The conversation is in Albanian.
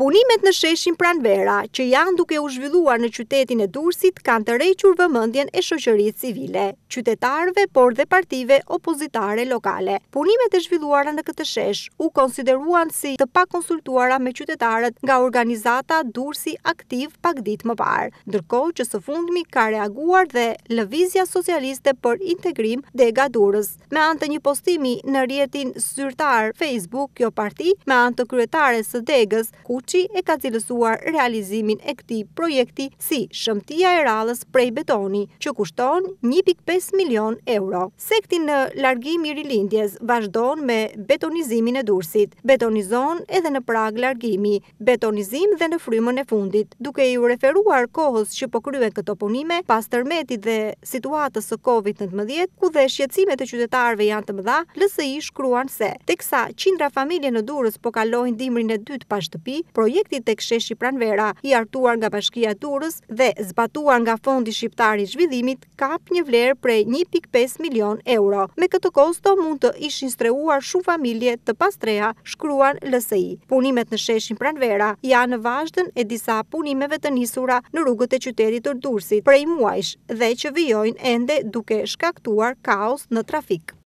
Punimet në sheshin pranvera që janë duke u zhvilluar në qytetin e Durësit kanë të rejqur vëmëndjen e shoqërit civile, qytetarve por dhe partive opozitare lokale. Punimet e zhvilluar në këtë shesh u konsideruan si të pakonsultuara konsultuara me qytetarët nga organizata Durësi Aktiv pak dit më parë, ndërkohë që së fundmi ka reaguar dhe lëvizja socialiste për integrim dhe ga Durës. Me antë një postimi në rjetin zyrtar Facebook kjo parti, me antë kryetare së degës, ku Kaçi e ka cilësuar realizimin e këtij projekti si shëmtia e rallës prej betoni, që kushton 1.5 milion euro. Sekti në largimi i rilindjes vazhdon me betonizimin e dursit. Betonizon edhe në prag largimi, betonizim dhe në frymën e fundit, duke ju referuar kohës që po kryen këto punime pas tërmetit dhe situatës së Covid-19, ku dhe shqetësimet e qytetarëve janë të mëdha, LSI shkruan se teksa qindra familje në Durrës po kalojnë dimrin e dytë pa shtëpi, projekti të ksheshi pranvera, i artuar nga bashkia turës dhe zbatuar nga fondi shqiptari zhvidimit, kap një vlerë prej 1.5 milion euro. Me këtë kosto mund të ishin streuar shumë familje të pastreja shkruan lësëi. Punimet në sheshin pranvera janë vazhden e disa punimeve të nisura në rrugët e qyterit të rdursit prej muajsh dhe që vijojnë ende duke shkaktuar kaos në trafik.